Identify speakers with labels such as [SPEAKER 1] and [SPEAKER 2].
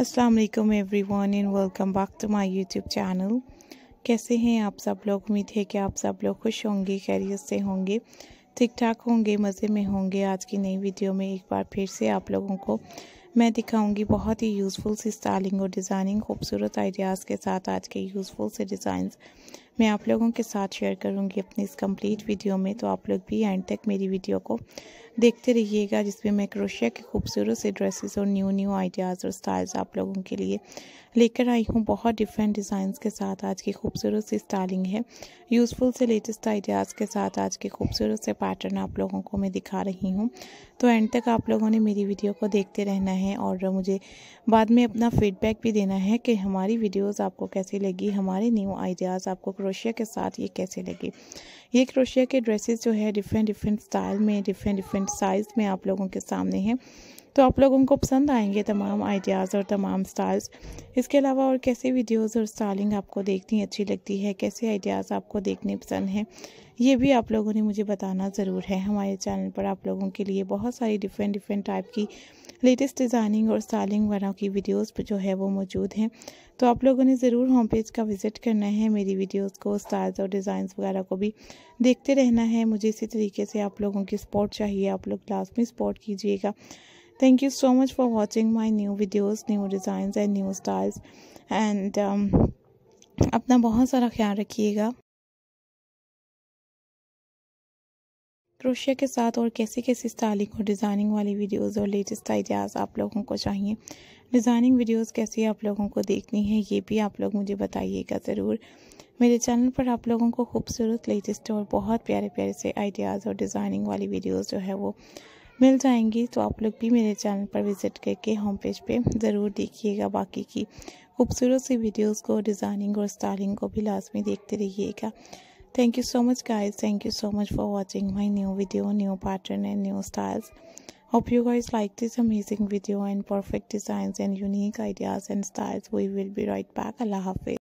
[SPEAKER 1] अस्सलाम वालेकुम everyone and welcome back to my YouTube channel कैसे हैं आप सब लोग उम्मीद है कि आप सब लोग खुश होंगे खैरियत से होंगे ठीक ठाक होंगे मज़े में होंगे आज की नई वीडियो में एक बार फिर से आप लोगों को मैं दिखाऊंगी बहुत ही यूज़फुल सी स्टाइलिंग और डिज़ाइनिंग खूबसूरत आइडियाज़ के साथ आज के यूज़फुल से डिज़ाइंस मैं आप लोगों के साथ शेयर करूँगी अपनी इस कंप्लीट वीडियो में तो आप लोग भी एंड तक मेरी वीडियो को देखते रहिएगा जिसमें मैं क्रोशिया के खूबसूरत से ड्रेसेस और न्यू न्यू आइडियाज़ और स्टाइल्स आप लोगों के लिए लेकर आई हूँ बहुत डिफरेंट डिज़ाइंस के साथ आज की खूबसूरत सी स्टाइलिंग है यूज़फुल से लेटेस्ट आइडियाज़ के साथ आज के खूबसूरत से पैटर्न आप लोगों को मैं दिखा रही हूँ तो एंड तक आप लोगों ने मेरी वीडियो को देखते रहना है और मुझे बाद में अपना फीडबैक भी देना है कि हमारी वीडियोज़ आपको कैसी लगी हमारे न्यू आइडियाज़ आपको क्रोशिया के साथ ये कैसे लगी ये क्रोशिया के ड्रेसेस जो है डिफरेंट डिफरेंट स्टाइल में डिफरेंट डिफरेंट साइज़ में आप लोगों के सामने हैं तो आप लोगों को पसंद आएंगे तमाम आइडियाज़ और तमाम स्टाइल्स इसके अलावा और कैसे वीडियोस और स्टाइलिंग आपको देखनी अच्छी लगती है कैसे आइडियाज़ आपको देखने पसंद हैं ये भी आप लोगों ने मुझे बताना ज़रूर है हमारे चैनल पर आप लोगों के लिए बहुत सारी डिफरेंट डिफरेंट टाइप की लेटेस्ट डिज़ाइनिंग और स्टाइलिंग वगैरह की वीडियोस जो है वो मौजूद हैं तो आप लोगों ने ज़रूर होम पेज का विज़िट करना है मेरी वीडियोस को स्टाइल्स और डिज़ाइंस वगैरह को भी देखते रहना है मुझे इसी तरीके से आप लोगों की सपोर्ट चाहिए आप लोग लास्ट में सपोर्ट कीजिएगा thank you so much for watching my new videos new designs and new styles and um, अपना बहुत सारा ख्याल रखिएगा क्रोशिया के साथ और कैसी कैसी स्टाइलिंग और डिज़ाइनिंग वाली वीडियोस और लेटेस्ट आइडियाज़ आप लोगों को चाहिए डिज़ाइनिंग वीडियोस कैसी आप लोगों को देखनी है ये भी आप लोग मुझे बताइएगा ज़रूर मेरे चैनल पर आप लोगों को खूबसूरत लेटेस्ट और बहुत प्यारे प्यारे से आइडियाज़ और डिज़ाइनिंग वाली वीडियोज़ जो है वो मिल जाएंगी तो आप लोग भी मेरे चैनल पर विज़िट करके होम पेज पे ज़रूर देखिएगा बाकी की खूबसूरत सी वीडियोस को डिज़ाइनिंग और स्टाइलिंग को भी लाजमी देखते रहिएगा thank you so much guys thank you so much for watching my new video new pattern and new styles hope you guys like this amazing video and perfect designs and unique ideas and styles we will be right back अल्लाह हाफिज़